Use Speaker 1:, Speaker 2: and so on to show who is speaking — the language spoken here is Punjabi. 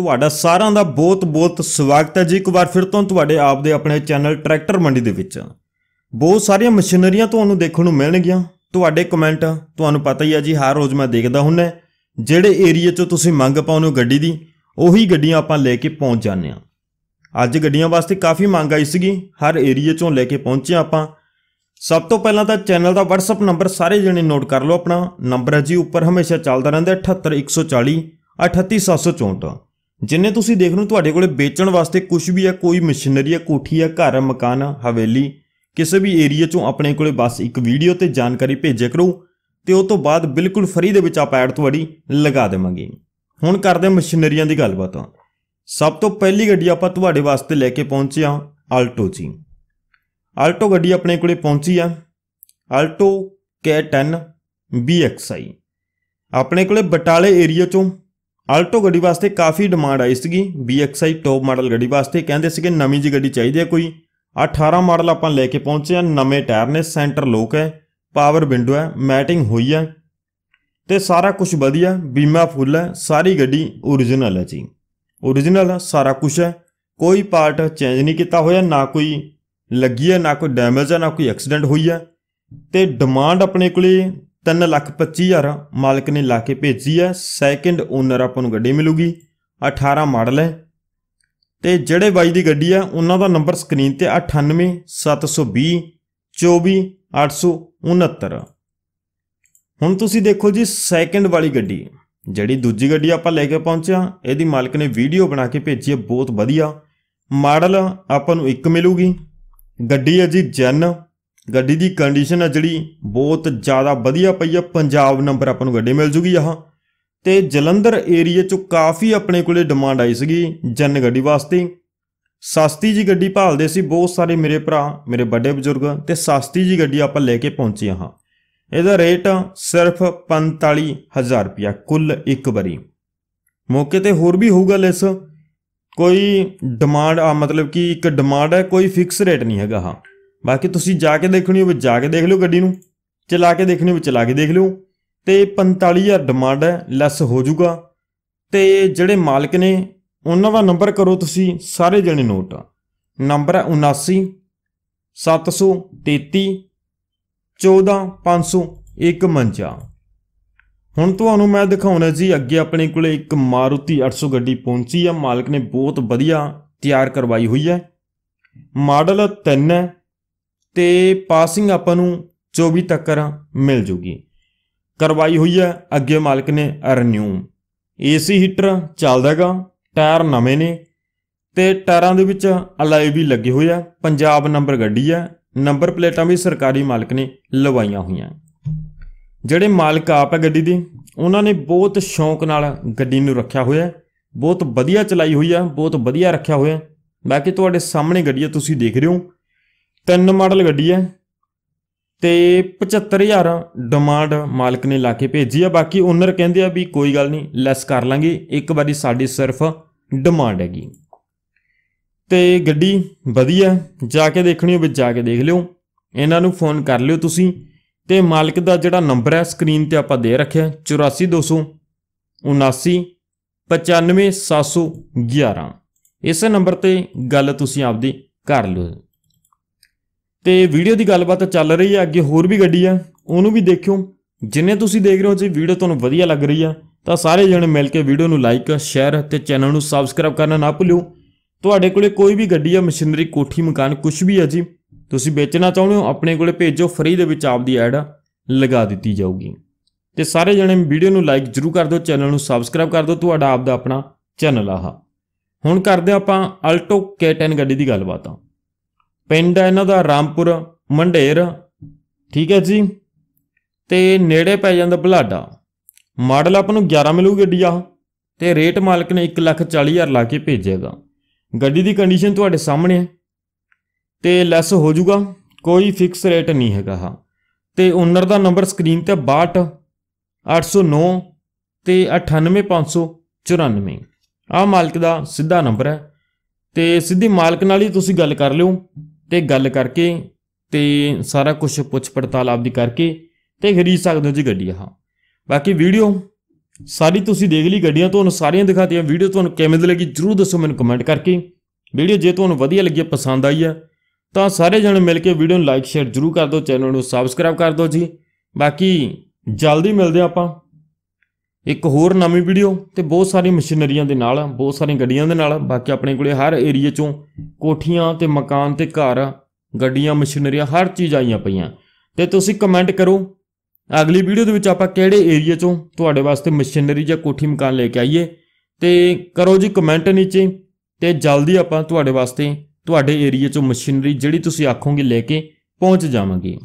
Speaker 1: ਤੁਹਾਡਾ ਸਾਰਿਆਂ ਦਾ ਬਹੁਤ-ਬਹੁਤ ਸਵਾਗਤ ਹੈ ਜੀ ਇੱਕ ਵਾਰ ਫਿਰ ਤੋਂ ਤੁਹਾਡੇ ਆਪ ਦੇ ਆਪਣੇ ਚੈਨਲ ਟਰੈਕਟਰ ਮੰਡੀ ਦੇ ਵਿੱਚ ਬਹੁਤ ਸਾਰੀਆਂ ਮਸ਼ੀਨਰੀਆਂ ਤੁਹਾਨੂੰ ਦੇਖਣ ਨੂੰ ਮਿਲਣਗੀਆਂ ਤੁਹਾਡੇ ਕਮੈਂਟ ਤੁਹਾਨੂੰ ਪਤਾ ਹੀ ਹੈ ਜੀ ਹਰ ਰੋਜ਼ ਮੈਂ ਦੇਖਦਾ ਹੁੰਨਾ ਜਿਹੜੇ ਏਰੀਆ 'ਚੋਂ ਤੁਸੀਂ ਮੰਗ ਪਾਉਨੇ ਹੋ ਗੱਡੀ ਦੀ ਉਹੀ ਗੱਡੀਆਂ ਆਪਾਂ ਲੈ ਕੇ ਪਹੁੰਚ ਜਾਂਦੇ ਆ ਅੱਜ ਗੱਡੀਆਂ ਵਾਸਤੇ ਕਾਫੀ ਮੰਗ ਆਈ ਸੀਗੀ ਹਰ ਏਰੀਆ 'ਚੋਂ ਲੈ ਕੇ ਪਹੁੰਚੇ ਆਪਾਂ ਸਭ ਤੋਂ ਪਹਿਲਾਂ ਤਾਂ ਚੈਨਲ ਦਾ WhatsApp ਨੰਬਰ ਸਾਰੇ ਜਣੇ ਨੋਟ ਕਰ ਲਓ ਆਪਣਾ ਨੰਬਰ ਹੈ ਜੀ ਉੱਪਰ ਹਮੇਸ਼ਾ ਚੱਲਦਾ ਰਹਿੰਦਾ 78140 38764 ਜਿੰਨੇ ਤੁਸੀਂ ਦੇਖ ਰਹੇ ਹੋ ਤੁਹਾਡੇ ਕੋਲੇ ਵੇਚਣ ਵਾਸਤੇ ਕੁਝ ਵੀ ਆ ਕੋਈ ਮਸ਼ੀਨਰੀ ਆ ਕੋਠੀ ਆ ਘਰ ਮਕਾਨ ਹਵੇਲੀ ਕਿਸੇ ਵੀ ਏਰੀਆ ਚੋਂ ਆਪਣੇ ਕੋਲੇ ਬਸ ਇੱਕ ਵੀਡੀਓ ਤੇ ਜਾਣਕਾਰੀ ਭੇਜਿਆ ਕਰੋ ਤੇ ਉਹ ਤੋਂ ਬਾਅਦ ਬਿਲਕੁਲ ਫਰੀ ਦੇ ਵਿੱਚ ਆਪ ਐਡ ਤੁਹਾਡੀ ਲਗਾ ਦੇਵਾਂਗੇ ਹੁਣ ਕਰਦੇ ਮਸ਼ੀਨਰੀਆਂ ਦੀ ਗੱਲਬਾਤ ਸਭ ਤੋਂ ਪਹਿਲੀ ਗੱਡੀ ਆਪਾਂ ਤੁਹਾਡੇ ਵਾਸਤੇ ਲੈ ਕੇ ਪਹੁੰਚੇ ਆ ਆਲਟੋ ਜੀ ਆਲਟੋ ਗੱਡੀ ਆਪਣੇ ਕੋਲੇ ਪਹੁੰਚੀ ਆ ਆਲਟੋ K10 BXI ਆਪਣੇ ਕੋਲੇ ਬਟਾਲੇ ਏਰੀਆ ਚੋਂ ਆਲਟੋ ਗੱਡੀ ਵਾਸਤੇ ਕਾਫੀ ਡਿਮਾਂਡ ਆਈ ਸੀਗੀ BXI ਟੌਪ ਮਾਡਲ ਗੱਡੀ ਵਾਸਤੇ ਕਹਿੰਦੇ ਸੀਗੇ ਨਵੀਂ ਜੀ ਗੱਡੀ ਚਾਹੀਦੀ ਹੈ ਕੋਈ 18 ਮਾਡਲ ਆਪਾਂ ਲੈ ਕੇ ਪਹੁੰਚੇ ਆ ਨਵੇਂ ਟਾਇਰ ਨੇ ਸੈਂਟਰ ਲੋਕ ਹੈ ਪਾਵਰ ਵਿੰਡੋ ਹੈ ਮੈਟਿੰਗ ਹੋਈ ਹੈ ਤੇ ਸਾਰਾ ਕੁਝ ਵਧੀਆ ਬੀਮਾ ਫੁੱਲ ਹੈ ਸਾਰੀ ਗੱਡੀ origignal ਹੈ ਜੀ origignal ਸਾਰਾ ਕੁਝ ਹੈ ਕੋਈ ਪਾਰਟ ਚੇਂਜ ਨਹੀਂ ਕੀਤਾ ਹੋਇਆ ਨਾ ਕੋਈ ਲੱਗੀ ਹੈ ਨਾ ਕੋਈ ਡੈਮੇਜ ਹੈ ਨਾ ਕੋਈ ਐਕਸੀਡੈਂਟ ਹੋਈ ਹੈ ਤੇ ਡਿਮਾਂਡ ਆਪਣੇ ਕੋਲੇ 3 ਲੱਖ 25000 ਮਾਲਕ ਨੇ ਲਾ ਕੇ ਭੇਜੀ ਹੈ ਸੈਕਿੰਡ ਓਨਰ ਆਪਾਂ ਨੂੰ ਗੱਡੀ ਮਿਲੂਗੀ 18 ਮਾਡਲ ਹੈ ਤੇ ਜਿਹੜੇ ਬਾਈ ਦੀ ਗੱਡੀ ਹੈ ਉਹਨਾਂ ਦਾ ਨੰਬਰ ਸਕਰੀਨ ਤੇ 98 720 24 ਹੁਣ ਤੁਸੀਂ ਦੇਖੋ ਜੀ ਸੈਕਿੰਡ ਵਾਲੀ ਗੱਡੀ ਜਿਹੜੀ ਦੂਜੀ ਗੱਡੀ ਆਪਾਂ ਲੈ ਕੇ ਪਹੁੰਚਿਆ ਇਹਦੀ ਮਾਲਕ ਨੇ ਵੀਡੀਓ ਬਣਾ ਕੇ ਭੇਜੀ ਹੈ ਬਹੁਤ ਵਧੀਆ ਮਾਡਲ ਆਪਾਂ ਨੂੰ ਇੱਕ ਮਿਲੂਗੀ ਗੱਡੀ ਹੈ ਜੀ ਜਨ ਗੱਡੀ ਦੀ ਕੰਡੀਸ਼ਨ ਆ ਜਿਹੜੀ ਬਹੁਤ ਜ਼ਿਆਦਾ ਵਧੀਆ ਪਈ ਆ ਪੰਜਾਬ ਨੰਬਰ ਆਪਾਂ ਨੂੰ ਗੱਡੀ ਮਿਲ ਜੂਗੀ ਆਹ ਤੇ ਜਲੰਧਰ ਏਰੀਆ ਚੋਂ ਕਾਫੀ ਆਪਣੇ ਕੋਲੇ ਡਿਮਾਂਡ ਆਈ ਸੀਗੀ ਜਨ ਗੱਡੀ ਵਾਸਤੇ ਸਸਤੀ ਜੀ ਗੱਡੀ ਭਾਲਦੇ ਸੀ ਬਹੁਤ ਸਾਰੇ ਮੇਰੇ ਭਰਾ ਮੇਰੇ ਵੱਡੇ ਬਜ਼ੁਰਗ ਤੇ ਸਸਤੀ ਜੀ ਗੱਡੀ ਆਪਾਂ ਲੈ ਕੇ ਪਹੁੰਚੇ ਆਹ ਇਹਦਾ ਰੇਟ ਸਿਰਫ 45000 ਰੁਪਿਆ ਕੁੱਲ ਇੱਕ ਵਾਰੀ ਮੌਕੇ ਤੇ ਹੋਰ ਵੀ ਹੋਊਗਾ ਲੈਸ ਕੋਈ ਡਿਮਾਂਡ ਆ ਮਤਲਬ ਕਿ ਇੱਕ ਡਿਮਾਂਡ ਹੈ ਕੋਈ ਫਿਕਸ ਰੇਟ ਨਹੀਂ ਹੈਗਾ ਹਾਂ ਬਾਕੀ ਤੁਸੀਂ ਜਾ ਕੇ ਦੇਖਣੀ ਹੋਵੇ ਜਾ ਕੇ ਦੇਖ ਲਿਓ ਗੱਡੀ ਨੂੰ ਚਲਾ ਕੇ ਦੇਖਣੀ ਹੋਵੇ ਚਲਾ ਕੇ ਦੇਖ ਲਿਓ ਤੇ 45000 ਡਿਮਾਂਡ ਹੈ ਲੈਸ ਹੋ ਜਾਊਗਾ ਤੇ ਜਿਹੜੇ ਮਾਲਕ ਨੇ ਉਹਨਾਂ ਦਾ ਨੰਬਰ ਕਰੋ ਤੁਸੀਂ ਸਾਰੇ ਜਣੇ ਨੋਟ ਨੰਬਰ ਹੈ 79 733 14551 ਹੁਣ ਤੁਹਾਨੂੰ ਮੈਂ ਦਿਖਾਉਣਾ ਜੀ ਅੱਗੇ ਆਪਣੇ ਕੋਲੇ ਇੱਕ ਮਾਰੂਤੀ 800 ਗੱਡੀ ਪਹੁੰਚੀ ਆ ਮਾਲਕ ਨੇ ਬਹੁਤ ਵਧੀਆ ਤਿਆਰ ਕਰਵਾਈ ਹੋਈ ਹੈ ਮਾਡਲ 3 ਹੈ ਤੇ ਪਾਸਿੰਗ ਆਪਾਂ ਨੂੰ 24 ਤੱਕ ਮਿਲ ਜੂਗੀ ਕਰਵਾਈ ਹੋਈ ਹੈ ਅੱਗੇ ਮਾਲਕ ਨੇ ਰਿਨਿਊ ਏਸੀ ਹੀਟਰ ਚੱਲਦਾਗਾ ਟਾਇਰ ਨਵੇਂ ਨੇ ਤੇ ਟਾਇਰਾਂ ਦੇ ਵਿੱਚ ਅਲਾਈ ਵੀ ਲੱਗੇ ਹੋਏ ਆ ਪੰਜਾਬ ਨੰਬਰ ਗੱਡੀ ਆ ਨੰਬਰ ਪਲੇਟਾਂ ਵੀ ਸਰਕਾਰੀ ਮਾਲਕ ਨੇ ਲਵਾਈਆਂ ਹੋਈਆਂ ਜਿਹੜੇ ਮਾਲਕ ਆਪ ਹੈ ਗੱਡੀ ਦੇ ਉਹਨਾਂ ਨੇ ਬਹੁਤ ਸ਼ੌਂਕ ਨਾਲ ਗੱਡੀ ਨੂੰ ਰੱਖਿਆ ਹੋਇਆ ਬਹੁਤ ਵਧੀਆ ਚਲਾਈ ਹੋਈ ਆ ਬਹੁਤ ਵਧੀਆ ਰੱਖਿਆ ਹੋਇਆ ਬਾਕੀ ਤੁਹਾਡੇ ਸਾਹਮਣੇ ਗੱਡੀ ਆ ਤੁਸੀਂ ਦੇਖ ਰਹੇ ਹੋ ਤਿੰਨ ਮਾਡਲ ਗੱਡੀ ਹੈ ਤੇ 75000 ਡਿਮਾਂਡ ਮਾਲਕ ਨੇ ਲਾ ਕੇ ਭੇਜੀ ਆ ਬਾਕੀ ਓਨਰ ਕਹਿੰਦੇ ਆ ਵੀ ਕੋਈ ਗੱਲ ਨਹੀਂ ਲੈਸ ਕਰ ਲਾਂਗੇ ਇੱਕ ਵਾਰੀ ਸਾਡੀ ਸਿਰਫ ਡਿਮਾਂਡ ਹੈਗੀ ਤੇ ਗੱਡੀ ਵਧੀਆ ਜਾ ਕੇ ਦੇਖਣੀ ਹੋਵੇ ਜਾ ਕੇ ਦੇਖ ਲਿਓ ਇਹਨਾਂ ਨੂੰ ਫੋਨ ਕਰ ਲਿਓ ਤੁਸੀਂ ਤੇ ਮਾਲਕ ਦਾ ਜਿਹੜਾ ਨੰਬਰ ਹੈ ਸਕਰੀਨ ਤੇ ਆਪਾਂ ਦੇ ਰੱਖਿਆ 79 95711 ਇਸ ਨੰਬਰ ਤੇ ਗੱਲ ਤੁਸੀਂ ਆਪਦੀ ਕਰ ਲਿਓ ਤੇ ਵੀਡੀਓ ਦੀ ਗੱਲਬਾਤ ਚੱਲ ਰਹੀ ਹੈ ਅੱਗੇ ਹੋਰ ਵੀ ਗੱਡੀ ਆ ਉਹਨੂੰ ਵੀ ਦੇਖਿਓ ਜਿੰਨੇ ਤੁਸੀਂ ਦੇਖ ਰਹੇ ਹੋ ਜੀ ਵੀਡੀਓ ਤੁਹਾਨੂੰ ਵਧੀਆ ਲੱਗ ਰਹੀ ਆ ਤਾਂ ਸਾਰੇ ਜਣੇ ਮਿਲ ਕੇ ਵੀਡੀਓ ਨੂੰ ਲਾਈਕ ਸ਼ੇਅਰ ਤੇ ਚੈਨਲ ਨੂੰ ਸਬਸਕ੍ਰਾਈਬ ਕਰਨਾ ਨਾ ਭੁੱਲਿਓ ਤੁਹਾਡੇ ਕੋਲੇ ਕੋਈ ਵੀ ਗੱਡੀ ਆ ਮਸ਼ੀਨਰੀ ਕੋਠੀ ਮਕਾਨ ਕੁਝ ਵੀ ਆ ਜੀ ਤੁਸੀਂ ਵੇਚਣਾ ਚਾਹੁੰਦੇ ਹੋ ਆਪਣੇ ਕੋਲੇ ਭੇਜੋ ਫ੍ਰੀ ਦੇ ਵਿੱਚ ਆਪਦੀ ਐਡ ਲਗਾ ਦਿੱਤੀ ਜਾਊਗੀ ਤੇ ਸਾਰੇ ਜਣੇ ਵੀਡੀਓ ਨੂੰ ਲਾਈਕ ਜਰੂਰ ਕਰ ਦਿਓ ਚੈਨਲ ਨੂੰ ਸਬਸਕ੍ਰਾਈਬ ਕਰ ਦਿਓ ਤੁਹਾਡਾ ਆਪਦਾ ਆਪਣਾ ਚੈਨਲ ਆਹਾ ਹੁਣ ਕਰਦੇ ਆਪਾਂ ਅਲਟੋ K10 ਗੱਡੀ ਦੀ ਗੱਲਬਾਤ ਆ ਪਿੰਡ ਹੈ ਇਹਨਾਂ ਦਾ ਰਾਮਪੁਰ ਮੰਡੇਰ ਠੀਕ ਹੈ ਜੀ ਤੇ ਨੇੜੇ ਪੈ ਜਾਂਦਾ ਬਲਾਡਾ ਮਾਡਲ ਆਪ ਨੂੰ 11 ਮਿਲੂਗੀ ਗੱਡੀ ਆ ਤੇ ਰੇਟ ਮਾਲਕ ਨੇ 140000 ਲਾ ਕੇ ਭੇਜੇਗਾ ਗੱਡੀ ਦੀ ਕੰਡੀਸ਼ਨ ਤੁਹਾਡੇ ਸਾਹਮਣੇ ਹੈ ਤੇ ਲੈਸ ਹੋ ਜਾਊਗਾ ਕੋਈ ਫਿਕਸ ਰੇਟ ਨਹੀਂ ਹੈਗਾ ਹਾਂ ਤੇ ਓਨਰ ਦਾ ਨੰਬਰ ਸਕਰੀਨ ਤੇ 62 809 ਤੇ 98594 ਆ ਮਾਲਕ ਦਾ ਸਿੱਧਾ ਨੰਬਰ ਹੈ ਤੇ ਸਿੱਧੀ ਮਾਲਕ ਨਾਲ ਹੀ ਤੁਸੀਂ ਗੱਲ ਕਰ ਲਿਓ ਤੇ ਗੱਲ ਕਰਕੇ ਤੇ ਸਾਰਾ ਕੁਝ ਪੁੱਛ ਪੜਤਾਲ ਆਪਦੀ ਕਰਕੇ ਤੇ ਖਰੀਦ ਸਕਦੇ ਹੋ ਜੀ ਗੱਡੀ ਆਹ ਬਾਕੀ ਵੀਡੀਓ ਸਾਰੀ ਤੁਸੀਂ ਦੇਖ ਲਈ ਗੱਡੀਆਂ ਤੁਹਾਨੂੰ ਸਾਰੀਆਂ ਦਿਖਾਤੀਆਂ ਵੀਡੀਓ ਤੁਹਾਨੂੰ ਕਿਵੇਂ ਦੀ ਲੱਗੀ ਜਰੂਰ ਦੱਸੋ ਮੈਨੂੰ ਕਮੈਂਟ ਕਰਕੇ ਵੀਡੀਓ ਜੇ ਤੁਹਾਨੂੰ ਵਧੀਆ ਲੱਗੀ ਪਸੰਦ ਆਈ ਆ ਤਾਂ ਸਾਰੇ ਜਣ ਮਿਲ ਕੇ ਵੀਡੀਓ ਨੂੰ ਲਾਈਕ ਸ਼ੇਅਰ ਜਰੂਰ ਕਰ ਦਿਓ ਚੈਨਲ ਨੂੰ ਸਬਸਕ੍ਰਾਈਬ ਕਰ ਦਿਓ ਜੀ ਬਾਕੀ ਜਲਦੀ ਮਿਲਦੇ ਆਪਾਂ ਇੱਕ ਹੋਰ ਨਵੀਂ ਵੀਡੀਓ ਤੇ ਬਹੁਤ ਸਾਰੀ ਮਸ਼ੀਨਰੀਆਂ ਦੇ ਨਾਲ ਬਹੁਤ ਸਾਰੀਆਂ ਗੱਡੀਆਂ ਦੇ ਨਾਲ ਬਾਕੀ ਆਪਣੇ ਕੋਲੇ ਹਰ ਏਰੀਆ ਚੋਂ ਕੋਠੀਆਂ ਤੇ ਮਕਾਨ ਤੇ ਘਰ ਗੱਡੀਆਂ ਮਸ਼ੀਨਰੀਆਂ ਹਰ ਚੀਜ਼ ਆਈਆਂ ਪਈਆਂ ਤੇ ਤੁਸੀਂ ਕਮੈਂਟ ਕਰੋ ਅਗਲੀ ਵੀਡੀਓ ਦੇ ਵਿੱਚ ਆਪਾਂ ਕਿਹੜੇ ਏਰੀਆ ਚੋਂ ਤੁਹਾਡੇ ਵਾਸਤੇ ਮਸ਼ੀਨਰੀ ਜਾਂ ਕੋਠੀ ਮਕਾਨ ਲੈ ਕੇ ਆਈਏ ਤੇ ਕਰੋ ਜੀ ਕਮੈਂਟ ਨੀਚੇ ਤੇ ਜਲਦੀ ਆਪਾਂ ਤੁਹਾਡੇ ਵਾਸਤੇ ਤੁਹਾਡੇ ਏਰੀਆ ਚੋਂ ਮਸ਼ੀਨਰੀ ਜਿਹੜੀ ਤੁਸੀਂ ਆਖੋਗੇ ਲੈ ਕੇ ਪਹੁੰਚ ਜਾਵਾਂਗੇ